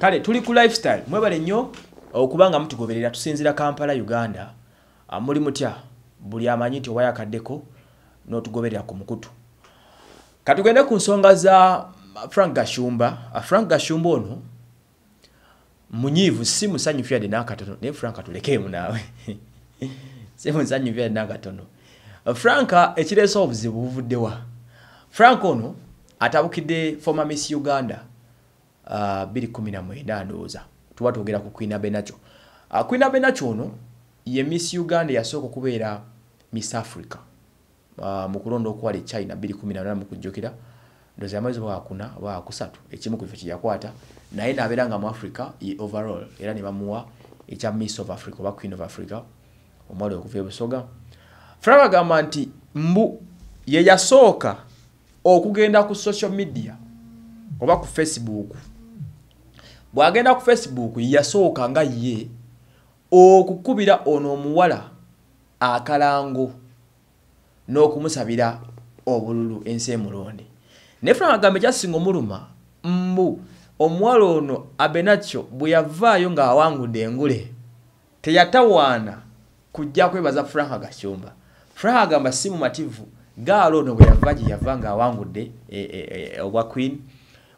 kale tuli ku lifestyle mwebale nnyo okubanga mutugoberera tusinzira kampala uganda ah, muli mutya buli amanyi nti owaya kaddeko n'otugoberera ku mukutu katugende ku nsonga za frank gashumba ah, frank gashumba ono munyiivu si musanyufu yadde n'akatono naye frank atulekeemu naawe si musanyufu yadde n'akatono frank ekireesa obuzibu buvuddewa frank ono atabukidde former miss uganda 2022 219 uh, ndoza tuba tugera ku Queen Abenacho uh, Queen Abenacho ono ye Miss Uganda yasoko kubera Miss Africa uh, mukulondo okwa le China 218 mukujokira ndoza amaze bwakuna bwakusatu ekimu kuva kija kwata na ina abiranga mu Africa ye overall era ne bamuwa echa Miss of Africa ba Queen of Africa omwali okuva e busoga Frawa gamanti mbu ye yasoka okugenda ku social media oba ku Facebook bwagenda ku facebook yasooka nga ye okukubira ono omuwala akalango n'okumusabira obululu ensi emulonde ne frank agambe ekyasinga omuluma mbu omuwala ono abenakyo bwe yavaayo ng'awangudde engule teyatawaana kujja kwebaza frank gakyumba frank agamba si mumativu gaala ono bwe yava gye yava ng'awangudde e, e, e, obwa queen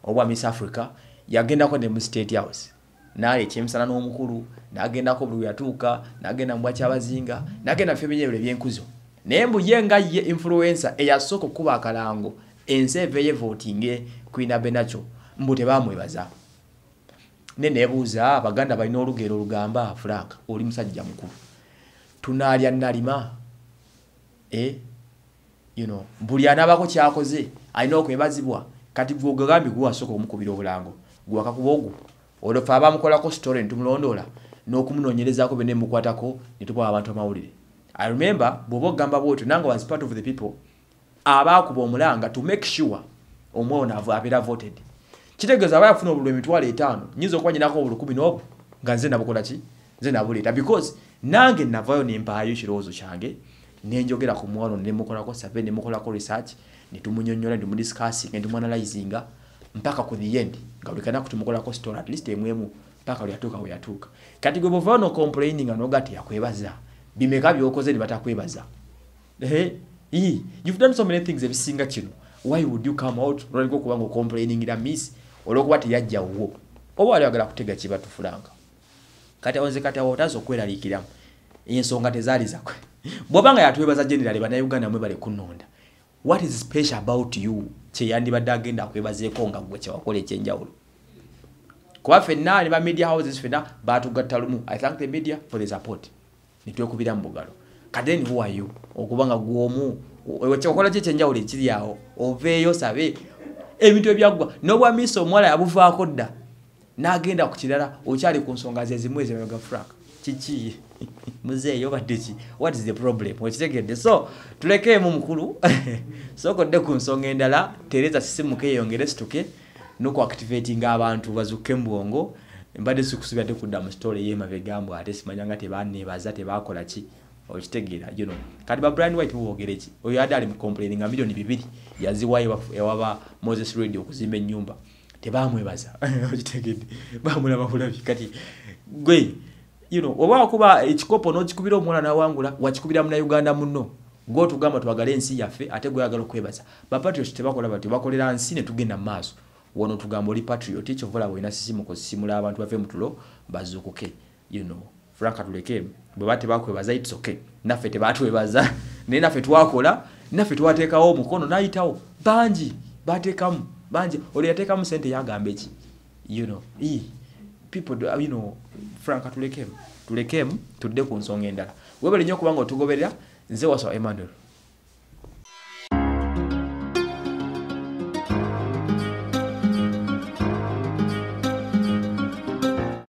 obwa miss africa yagendako ne mu state house naale kyemisana n'omukulu n'agendako buli yatuuka n'agenda mu bwakyabazinga n'agenda mufe ebinyebula ebyenkuzo naye mbuye nga ye influensa eyasooka okukuba akalango ensi eveeyo evootinge kuinabe nakyo mbu tebamwebaza ne neebuuza abaganda balina olugero olugamba frank oli musajja mukulu tunaalya nalima e eh? you know buli anaabako kyakoze alina okwebazibwa kati gwogagambi gwe wasooka okumukubira obulango gwakakuba ogwo olwofe abamukolako sitole netumulondola n'okumunoonyerezaako bene mukwatako netukwaa abantu amawulire i remembe bw'oba okugamba bwotyo nanga was part of the people abaakuba omulanga to make sure omwoyo abeera voted kitegeeza aba yafuna obulwa emitwalo etaano nyinza okuba nyinako obulukumi n'obwo nga nze nabukolaki nze nabuleeta because nange navayo nempaayo ekirowoozo kyange nenjogera ku mwana nemukolako sabe nemukolako research netumunyonyola netumudiscasinga netumuanalyzinga mpaka ku the end ngaulikana kutumukolako story at least emwemu mpaka lyatuka lyatuka kati gwe bova no complaining anogati yakwebaza bimeka byokoze ni batakwebaza ehe yi you've done so many things ebisinga kino why would you come out rani ko kubanga complaining la miss oloko bati yajja uwo oba ali agala kutega chiba tufulanga kati onze kati awotazo kwela likira insonga tezali zakwe bobanga yatwebaza generally bana yuganda mwe bale kunonda what is special about you kyeyandibadde agenda akwebazeeko nga gwe kyewakola ekyenjawulo kuba fenna ne bamedia houses fenna baatugatta lumu i thank the media for the support netwekubira mubugalo kadde ni huwayo okubanga gwomu kyewakola ki ekyenjawulo ekiri awo oveeyo sabe ebintu ebyaggwa n'obwamiisa omuwala yabuvaako dda n'agenda ku kirala okyali ku nsonga zezimu ezimega frank kiki muzeeyo badeki what is the problem okitegedde so tulekeemu mukulu sokodde ku nsonga endala tereza sisimuke eyongere situke nokuactivatinga abantu bazukke mubwongo mbadde sikusubira te kudda mu sitole yemabegambo ate simanya nga tebanebaza tebakola ki okitegeera you know. kati ba brand white bwogere ki oyo adde ali mucomplaini nga milioni bibiri yaziwayo ewaba moses radio okuzimba ennyumba tebamwebaza okitegedde bamulaba bulabi kati gwe oba okuba ekikopo n'okikubira omuwalana wangula wakikubira muna uganda muno gotugamba twagala ensi yaffe ate gweyagala okwebaza bapatriot tebakola bati bakolera nsi netugenda mumaaso wono tugamba oli patriot ekyovula weina sisimu kusisimula abantu bave mutulo bazukuke you know franka tuleke bweba tebakwebaza its okay naffe tebatwebaza naye naffe twakola naffe twateekawo omukono nayitawo bangi bateekamu bangi olwo yateekamu sente yagamba eki you know e. people frank tulekemu tulekemu tudde ku nsonga endala webali nyo okuba nga otugoberera nze wasa emmanuel